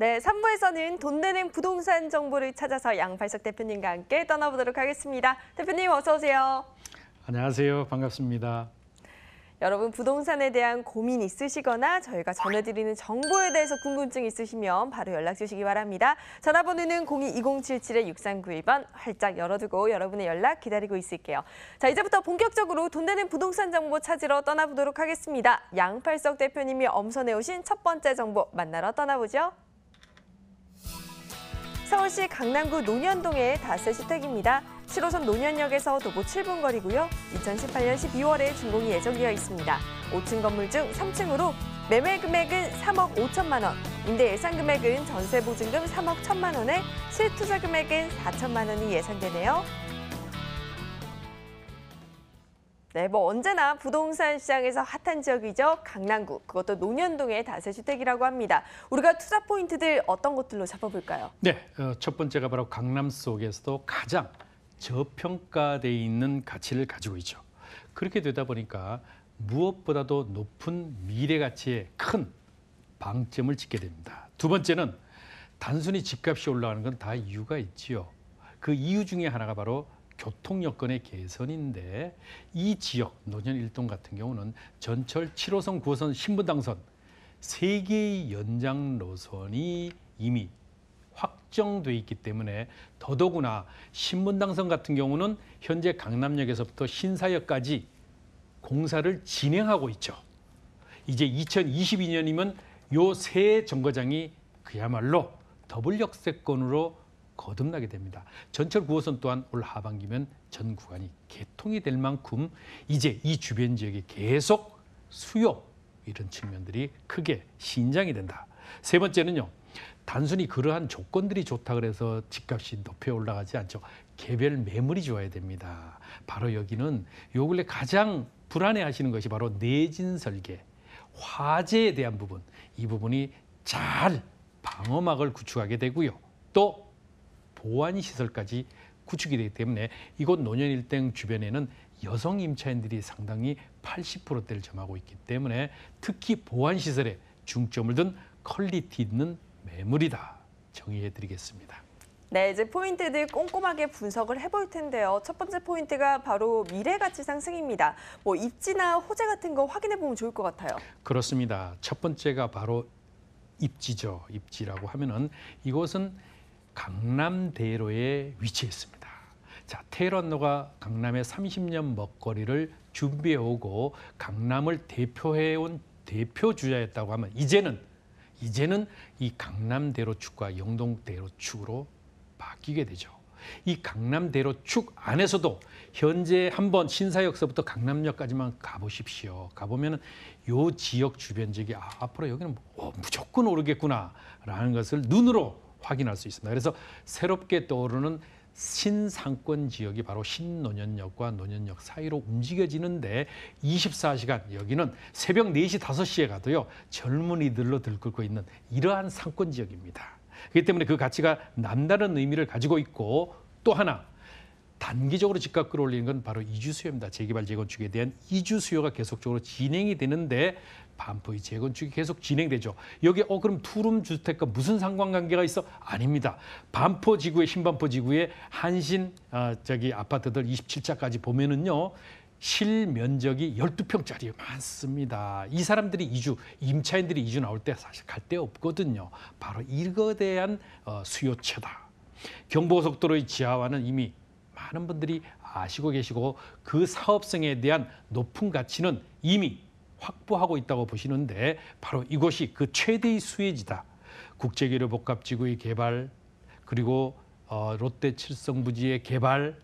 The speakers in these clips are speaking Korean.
네, 3부에서는 돈 되는 부동산 정보를 찾아서 양팔석 대표님과 함께 떠나보도록 하겠습니다. 대표님 어서 오세요. 안녕하세요. 반갑습니다. 여러분 부동산에 대한 고민 있으시거나 저희가 전해드리는 정보에 대해서 궁금증 있으시면 바로 연락 주시기 바랍니다. 전화번호는 02-2077-6391번 활짝 열어두고 여러분의 연락 기다리고 있을게요. 자 이제부터 본격적으로 돈 되는 부동산 정보 찾으러 떠나보도록 하겠습니다. 양팔석 대표님이 엄선해 오신 첫 번째 정보 만나러 떠나보죠. 서울시 강남구 논현동의 다세 주택입니다. 7호선 논현역에서 도보 7분 거리고요. 2018년 12월에 준공이 예정되어 있습니다. 5층 건물 중 3층으로 매매 금액은 3억 5천만 원, 임대 예상 금액은 전세 보증금 3억 1천만 원에 실투자 금액은 4천만 원이 예상되네요. 네, 뭐 언제나 부동산 시장에서 핫한 지역이죠. 강남구, 그것도 논현동의 다세 주택이라고 합니다. 우리가 투자 포인트들 어떤 것들로 잡아볼까요? 네, 어, 첫 번째가 바로 강남 속에서도 가장 저평가돼 있는 가치를 가지고 있죠. 그렇게 되다 보니까 무엇보다도 높은 미래 가치에 큰 방점을 찍게 됩니다. 두 번째는 단순히 집값이 올라가는 건 다 이유가 있지요. 그 이유 중에 하나가 바로 교통 여건의 개선인데 이 지역 노년 일동 같은 경우는 전철 7호선, 9호선, 신분당선 세 개의 연장 노선이 이미 확정돼 있기 때문에 더더구나 신분당선 같은 경우는 현재 강남역에서부터 신사역까지 공사를 진행하고 있죠. 이제 2022년이면 요 세 정거장이 그야말로 더블 역세권으로 거듭나게 됩니다. 전철 9호선 또한 올 하반기면 전 구간이 개통이 될 만큼 이제 이 주변 지역이 계속 수요 이런 측면들이 크게 신장이 된다. 세 번째는요. 단순히 그러한 조건들이 좋다 그래서 집값이 높여 올라가지 않죠. 개별 매물이 좋아야 됩니다. 바로 여기는 요 근래 가장 불안해 하시는 것이 바로 내진 설계, 화재에 대한 부분. 이 부분이 잘 방어막을 구축하게 되고요. 또 보안 시설까지 구축이 되기 때문에 이곳 노년 일당 주변에는 여성 임차인들이 상당히 80%대를 점하고 있기 때문에 특히 보안 시설에 중점을 둔 퀄리티 있는 매물이다 정의해 드리겠습니다. 네, 이제 포인트들 꼼꼼하게 분석을 해볼 텐데요. 첫 번째 포인트가 바로 미래가치 상승입니다. 뭐 입지나 호재 같은 거 확인해 보면 좋을 것 같아요. 그렇습니다. 첫 번째가 바로 입지죠. 입지라고 하면은 이곳은 강남대로에 위치했습니다. 자, 테헤란로가 강남의 30년 먹거리를 준비해오고 강남을 대표해온 대표 주자였다고 하면 이제는 이제는 이 강남대로 축과 영동대로 축으로 바뀌게 되죠. 이 강남대로 축 안에서도 현재 한번 신사역서부터 강남역까지만 가보십시오. 가보면 은요 지역 주변 지역이 아, 앞으로 여기는 뭐, 무조건 오르겠구나라는 것을 눈으로 확인할 수 있습니다. 그래서 새롭게 떠오르는 신상권 지역이 바로 신논현역과 논현역 사이로 움직여지는데 24시간 여기는 새벽 4시, 5시에 가도요 젊은이들로 들끓고 있는 이러한 상권 지역입니다. 그렇기 때문에 그 가치가 남다른 의미를 가지고 있고 또 하나 단기적으로 집값 끌어올리는 건 바로 이주 수요입니다. 재개발 재건축에 대한 이주 수요가 계속적으로 진행이 되는데 반포의 재건축이 계속 진행되죠. 여기 어 그럼 투룸 주택과 무슨 상관관계가 있어? 아닙니다. 반포 지구의 신반포 지구의 한신 아, 저기 아파트들 27차까지 보면은요. 실면적이 12평짜리 많습니다. 이 사람들이 이주, 임차인들이 이주 나올 때 사실 갈 데 없거든요. 바로 이거에 대한 어, 수요체다. 경보고속도로의 지하화는 이미 많은 분들이 아시고 계시고 그 사업성에 대한 높은 가치는 이미 확보하고 있다고 보시는데 바로 이곳이 그 최대의 수혜지다. 국제교류 복합지구의 개발 그리고 어, 롯데 칠성 부지의 개발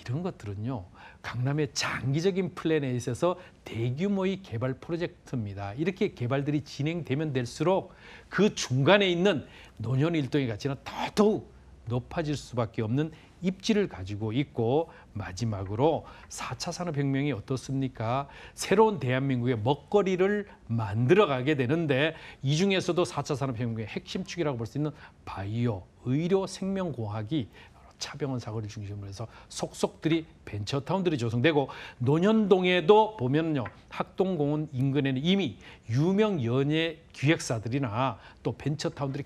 이런 것들은요 강남의 장기적인 플랜에 있어서 대규모의 개발 프로젝트입니다. 이렇게 개발들이 진행되면 될수록 그 중간에 있는 노년 일동의 가치는 더더욱 높아질 수밖에 없는 입지를 가지고 있고 마지막으로 4차 산업혁명이 어떻습니까? 새로운 대한민국의 먹거리를 만들어가게 되는데 이 중에서도 4차 산업혁명의 핵심 축이라고 볼 수 있는 바이오, 의료, 생명공학이 차병원 사고를 중심으로 해서 속속들이 벤처타운들이 조성되고 논현동에도 보면요 학동공원 인근에는 이미 유명 연예 기획사들이나 또 벤처타운들이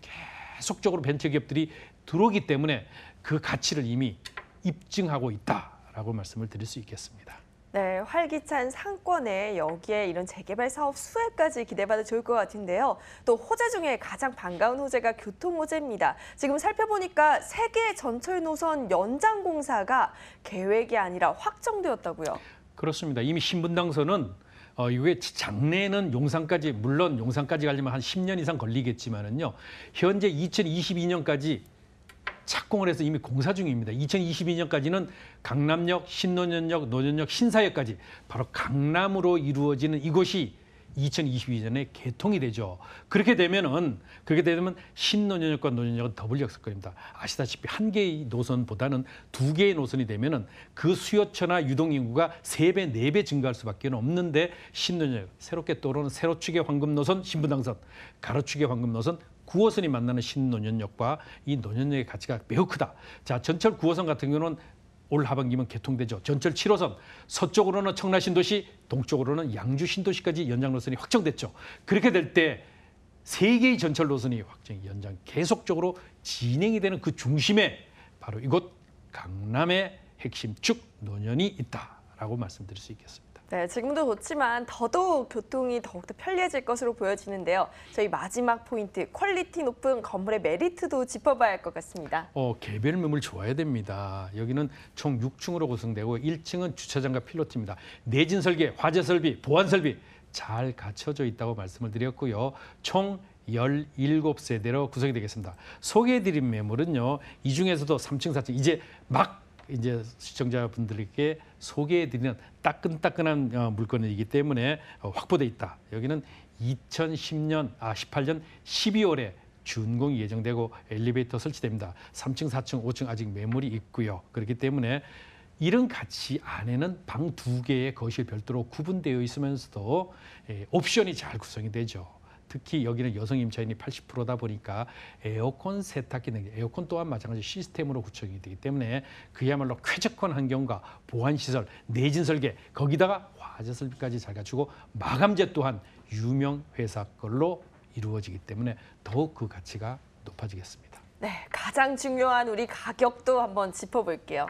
계속적으로 벤처기업들이 들어오기 때문에 그 가치를 이미 입증하고 있다라고 말씀을 드릴 수 있겠습니다. 네, 활기찬 상권에 여기에 이런 재개발 사업 수혜까지 기대받아 좋을 것 같은데요. 또 호재 중에 가장 반가운 호재가 교통 호재입니다. 지금 살펴보니까 세개 전철 노선 연장 공사가 계획이 아니라 확정되었다고요. 그렇습니다. 이미 신분당선은 어, 이게 장래는 용산까지 물론 용산까지 가려면 한 10년 이상 걸리겠지만은요. 현재 2022년까지 착공을 해서 이미 공사 중입니다. 2022년까지는 강남역, 신논현역, 노현역, 신사역까지 바로 강남으로 이루어지는 이곳이 2022년에 개통이 되죠. 그렇게 되면은 그렇게 되면 신논현역과 노현역은 더블 역세겁니다 아시다시피 한 개의 노선보다는 두 개의 노선이 되면은 그 수요처나 유동 인구가 세 배, 네 배 증가할 수밖에 없는데 신논현역 새롭게 떠오르는 새로축의 황금 노선, 신분당선, 가로축의 황금 노선, 구호선이 만나는 신논현역과 이 논현역의 가치가 매우 크다. 자, 전철 구호선 같은 경우는 올 하반기면 개통되죠. 전철 7호선 서쪽으로는 청라 신도시, 동쪽으로는 양주 신도시까지 연장 노선이 확정됐죠. 그렇게 될 때 세 개의 전철 노선이 확정 연장 계속적으로 진행이 되는 그 중심에 바로 이곳 강남의 핵심 축 논현이 있다라고 말씀드릴 수 있겠습니다. 네, 지금도 좋지만 더더욱 교통이 더욱더 편리해질 것으로 보여지는데요. 저희 마지막 포인트, 퀄리티 높은 건물의 메리트도 짚어봐야 할 것 같습니다. 어, 개별 매물 좋아야 됩니다. 여기는 총 6층으로 구성되고 1층은 주차장과 필로티입니다. 내진 설계, 화재 설비, 보안 설비 잘 갖춰져 있다고 말씀을 드렸고요. 총 17세대로 구성이 되겠습니다. 소개해드린 매물은요. 이 중에서도 3층, 4층 이제 막 이제 시청자분들께 소개해드리는 따끈따끈한 어, 물건이기 때문에 어, 확보돼 있다. 여기는 2010년 아 18년 12월에 준공이 예정되고 엘리베이터 설치됩니다. 3층, 4층, 5층 아직 매물이 있고요. 그렇기 때문에 이런 가치 안에는 방 두 개의 거실 별도로 구분되어 있으면서도 예, 옵션이 잘 구성이 되죠. 특히 여기는 여성 임차인이 80%다 보니까 에어컨 세탁기 등 에어컨 또한 마찬가지 시스템으로 구축이 되기 때문에 그야말로 쾌적한 환경과 보안시설, 내진 설계, 거기다가 화재 설비까지 잘 갖추고 마감재 또한 유명 회사 걸로 이루어지기 때문에 더욱 그 가치가 높아지겠습니다. 네, 가장 중요한 우리 가격도 한번 짚어볼게요.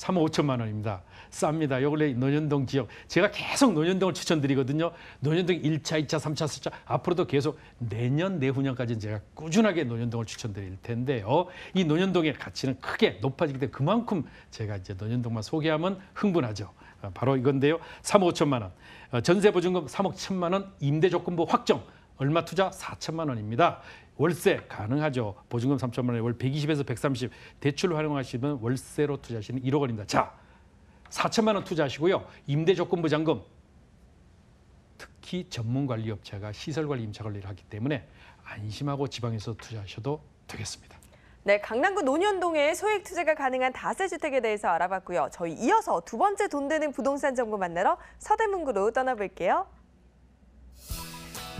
3억 5천만 원입니다. 쌉니다. 요 근래 논현동 지역. 제가 계속 논현동을 추천드리거든요. 논현동 1차, 2차, 3차, 4차 앞으로도 계속 내년, 내후년까지는 제가 꾸준하게 논현동을 추천드릴 텐데요. 이 논현동의 가치는 크게 높아지기 때문에 그만큼 제가 이제 논현동만 소개하면 흥분하죠. 아, 바로 이건데요. 3억 5천만 원. 어, 전세 보증금 3억 1천만 원, 임대 조건부 확정. 얼마 투자? 4천만 원입니다. 월세 가능하죠. 보증금 3천만 원에 월 120에서 130 대출 활용하시면 월세로 투자하시는 1억 원입니다. 자, 4천만 원 투자하시고요. 임대 조건부 잔금 특히 전문관리업체가 시설관리 임차관리를 하기 때문에 안심하고 지방에서 투자하셔도 되겠습니다. 네, 강남구 논현동에 소액 투자가 가능한 다세주택에 대해서 알아봤고요. 저희 이어서 두 번째 돈 되는 부동산 정보 만나러 서대문구로 떠나볼게요.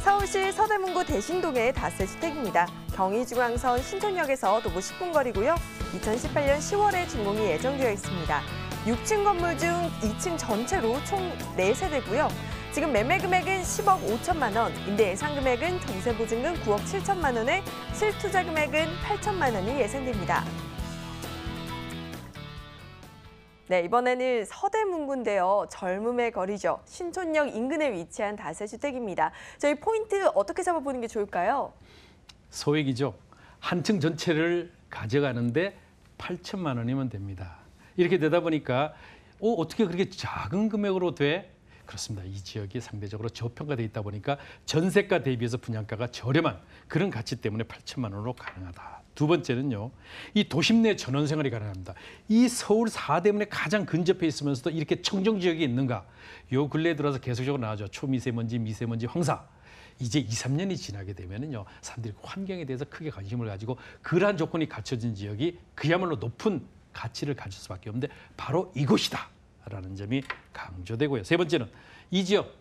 서울시 서대문구 대신동의 닷새 주택입니다. 경의중앙선 신촌역에서 도보 10분 거리고요. 2018년 10월에 준공이 예정되어 있습니다. 6층 건물 중 2층 전체로 총 4세대고요. 지금 매매 금액은 10억 5천만 원, 임대 예상 금액은 전세 보증금 9억 7천만 원에 실투자 금액은 8천만 원이 예상됩니다. 네, 이번에는 서대문군인데요 젊음의 거리죠. 신촌역 인근에 위치한 다세 주택입니다. 저희 포인트 어떻게 잡아보는 게 좋을까요? 소액이죠. 한층 전체를 가져가는데 8천만 원이면 됩니다. 이렇게 되다 보니까 어, 어떻게 그렇게 작은 금액으로 돼? 그렇습니다. 이 지역이 상대적으로 저평가돼 있다 보니까 전세가 대비해서 분양가가 저렴한 그런 가치 때문에 8천만 원으로 가능하다. 두 번째는요. 이 도심 내 전원 생활이 가능합니다. 이 서울 사대문에 가장 근접해 있으면서도 이렇게 청정 지역이 있는가? 요 근래에 들어서 계속적으로 나와죠. 초미세먼지, 미세먼지, 황사. 이제 2, 3년이 지나게 되면은요. 사람들이 그 환경에 대해서 크게 관심을 가지고 그러한 조건이 갖춰진 지역이 그야말로 높은 가치를 가질 수밖에 없는데 바로 이곳이다. 라는 점이 강조되고요. 세 번째는 이 지역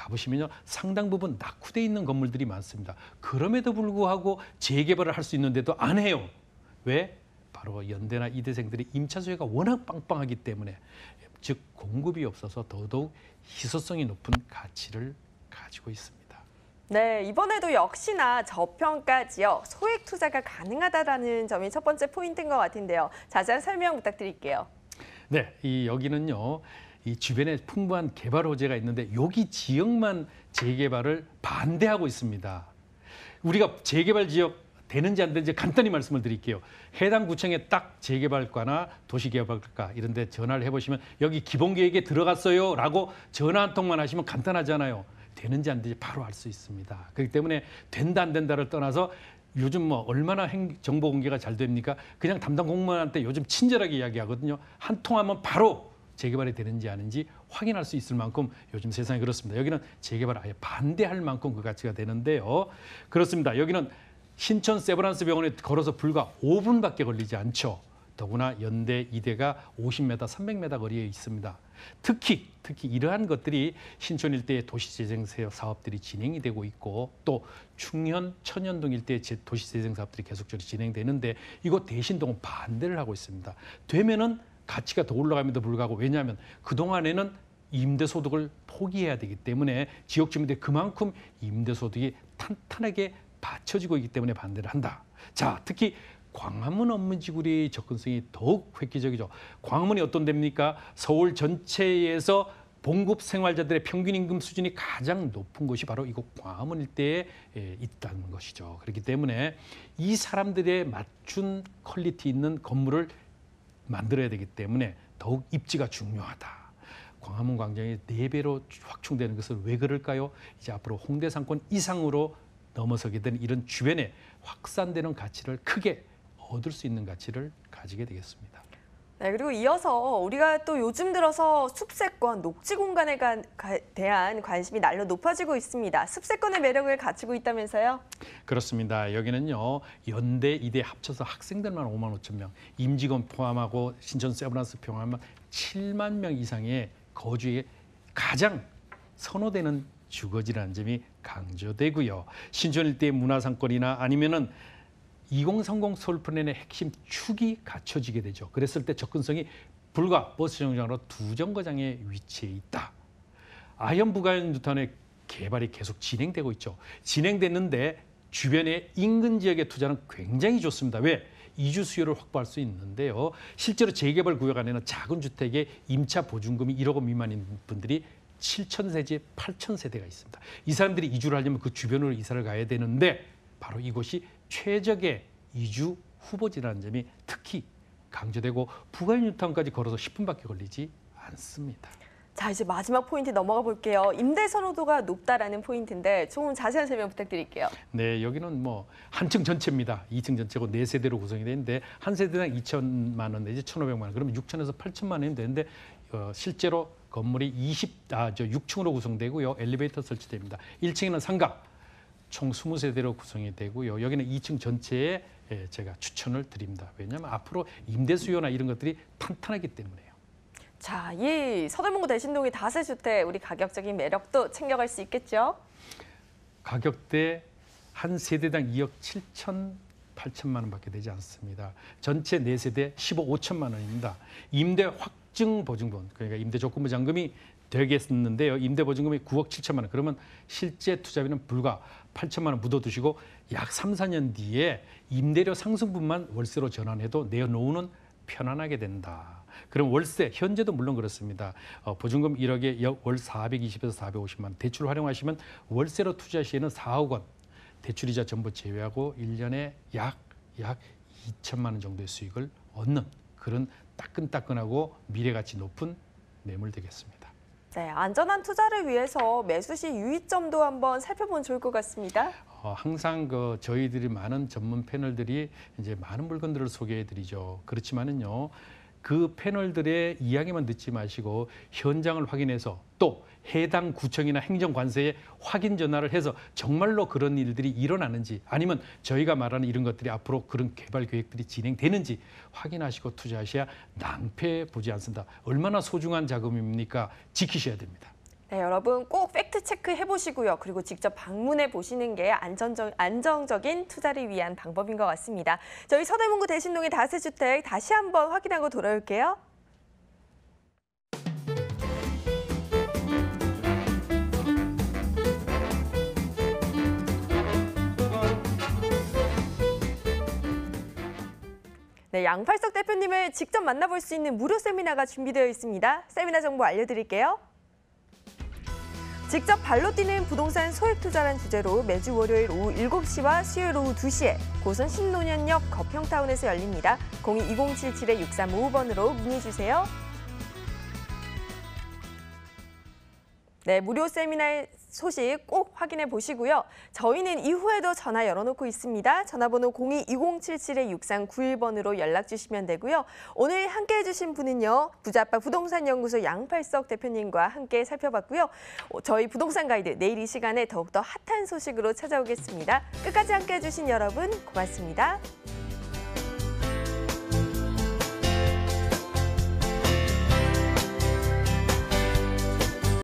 가보시면요 상당 부분 낙후돼 있는 건물들이 많습니다. 그럼에도 불구하고 재개발을 할 수 있는데도 안 해요. 왜? 바로 연대나 이대생들이 임차 수요가 워낙 빵빵하기 때문에 즉 공급이 없어서 더더욱 희소성이 높은 가치를 가지고 있습니다. 네, 이번에도 역시나 저평가 지역 소액 투자가 가능하다라는 점이 첫 번째 포인트인 것 같은데요. 자세한 설명 부탁드릴게요. 네, 이 여기는요. 이 주변에 풍부한 개발 호재가 있는데 여기 지역만 재개발을 반대하고 있습니다. 우리가 재개발 지역 되는지 안 되는지 간단히 말씀을 드릴게요. 해당 구청에 딱 재개발과나 도시개발과 이런 데 전화를 해보시면 여기 기본계획에 들어갔어요 라고 전화 한 통만 하시면 간단하잖아요. 되는지 안 되는지 바로 알 수 있습니다. 그렇기 때문에 된다 안 된다를 떠나서 요즘 뭐 얼마나 행, 정보 공개가 잘 됩니까? 그냥 담당 공무원한테 요즘 친절하게 이야기하거든요. 한 통하면 바로 재개발이 되는지 아닌지 확인할 수 있을 만큼 요즘 세상이 그렇습니다. 여기는 재개발 아예 반대할 만큼 그 가치가 되는데요. 그렇습니다. 여기는 신천 세브란스 병원에 걸어서 불과 5분밖에 걸리지 않죠. 더구나 연대 이대가 50m, 300m 거리에 있습니다. 특히 특히 이러한 것들이 신촌 일대의 도시재생 사업들이 진행이 되고 있고 또 충현, 천연동 일대의 도시재생 사업들이 계속적으로 진행되는데 이곳 대신동은 반대를 하고 있습니다. 되면은 가치가 더 올라감에도 불구하고 왜냐하면 그동안에는 임대소득을 포기해야 되기 때문에 지역 주민들 그만큼 임대소득이 탄탄하게 받쳐지고 있기 때문에 반대를 한다. 자, 특히 광화문 업무지구리 접근성이 더욱 획기적이죠. 광화문이 어떤 데입니까? 서울 전체에서 봉급 생활자들의 평균 임금 수준이 가장 높은 곳이 바로 이곳 광화문 일대에 예, 있다는 것이죠. 그렇기 때문에 이 사람들의 맞춘 퀄리티 있는 건물을 만들어야 되기 때문에 더욱 입지가 중요하다. 광화문 광장이 네배로 확충되는 것을왜 그럴까요? 이제 앞으로 홍대 상권 이상으로 넘어서게 된 이런 주변에 확산되는 가치를 크게 얻을 수 있는 가치를 가지게 되겠습니다. 네, 그리고 이어서 우리가 또 요즘 들어서 숲세권, 녹지 공간에 간, 가, 대한 관심이 날로 높아지고 있습니다. 숲세권의 매력을 갖추고 있다면서요? 그렇습니다. 여기는요. 연대, 이대 합쳐서 학생들만 5만 5천 명, 임직원 포함하고 신천 세브란스 포함하면 7만 명 이상의 거주에 가장 선호되는 주거지라는 점이 강조되고요. 신촌 일대의 문화상권이나 아니면은 2030 서울 플랜의 핵심 축이 갖춰지게 되죠. 그랬을 때 접근성이 불과 버스 정류장으로 두 정거장에 위치해 있다. 아현 부가형 뉴탄의 개발이 계속 진행되고 있죠. 진행됐는데 주변의 인근 지역의 투자는 굉장히 좋습니다. 왜? 이주 수요를 확보할 수 있는데요. 실제로 재개발 구역 안에는 작은 주택의 임차 보증금이 1억 원 미만인 분들이 7천 세제, 8천 세대가 있습니다. 이 사람들이 이주를 하려면 그 주변으로 이사를 가야 되는데 바로 이곳이 최적의 이주 후보지라는 점이 특히 강조되고 북가인유턴까지 걸어서 10분밖에 걸리지 않습니다. 자 이제 마지막 포인트 넘어가 볼게요. 임대 선호도가 높다라는 포인트인데 조금 자세한 설명 부탁드릴게요. 네, 여기는 뭐 한층 전체입니다. 2층 전체고 네 세대로 구성이 되는데 한 세대당 2천만 원 내지 1,500만 원. 그러면 6천에서 8천만 원이 되는데 어, 실제로 건물이 20, 아, 저 6층으로 구성되고요. 엘리베이터 설치됩니다. 1층에는 상가, 총 20세대로 구성이 되고요. 여기는 2층 전체에 예, 제가 추천을 드립니다. 왜냐하면 앞으로 임대 수요나 이런 것들이 탄탄하기 때문에요. 자, 이 서대문구 대신동이 다세주택 우리 가격적인 매력도 챙겨갈 수 있겠죠? 가격대 한 세대당 2억 7천 8천만 원밖에 되지 않습니다. 전체 4세대 15억 5천만 원입니다. 임대 확증 보증금, 그러니까 임대 조건부 잔금이 되겠는데요. 임대 보증금이 9억 7천만 원. 그러면 실제 투자비는 불과 8천만 원 묻어두시고 약 3, 4년 뒤에 임대료 상승분만 월세로 전환해도 내놓는 어으 편안하게 된다. 그럼 월세 현재도 물론 그렇습니다. 어, 보증금 1억에 월 420에서 450만 원, 대출 활용하시면 월세로 투자시에는 4억 원 대출이자 전부 제외하고 1년에 약 약 2천만 원 정도의 수익을 얻는 그런 따끈따끈하고 미래가치 높은 매물 되겠습니다. 네, 안전한 투자를 위해서 매수 시 유의점도 한번 살펴보면 좋을 것 같습니다. 어, 항상 그 저희들이 많은 전문 패널들이 이제 많은 물건들을 소개해드리죠. 그렇지만은요, 그 패널들의 이야기만 듣지 마시고 현장을 확인해서 또 해당 구청이나 행정관서에 확인 전화를 해서 정말로 그런 일들이 일어나는지 아니면 저희가 말하는 이런 것들이 앞으로 그런 개발 계획들이 진행되는지 확인하시고 투자하셔야 낭패 보지 않습니다. 얼마나 소중한 자금입니까? 지키셔야 됩니다. 네, 여러분 꼭 팩트 체크해 보시고요. 그리고 직접 방문해 보시는 게 안전적, 안정적인 투자를 위한 방법인 것 같습니다. 저희 서대문구 대신동의 다세주택 다시 한번 확인하고 돌아올게요. 네, 양팔석 대표님을 직접 만나볼 수 있는 무료 세미나가 준비되어 있습니다. 세미나 정보 알려드릴게요. 직접 발로 뛰는 부동산 소액 투자란 주제로 매주 월요일 오후 7시와 수요일 오후 2시에 고선 신논현역 거평타운에서 열립니다. 02-2077-6355번으로 문의 주세요. 네, 무료 세미나 의 소식 꼭 확인해 보시고요. 저희는 이후에도 전화 열어놓고 있습니다. 전화번호 02-2077-6391번으로 연락 주시면 되고요. 오늘 함께해 주신 분은요. 부자빠 부동산 연구소 양팔석 대표님과 함께 살펴봤고요. 어, 저희 부동산 가이드 내일 이 시간에 더욱더 핫한 소식으로 찾아오겠습니다. 끝까지 함께해 주신 여러분 고맙습니다.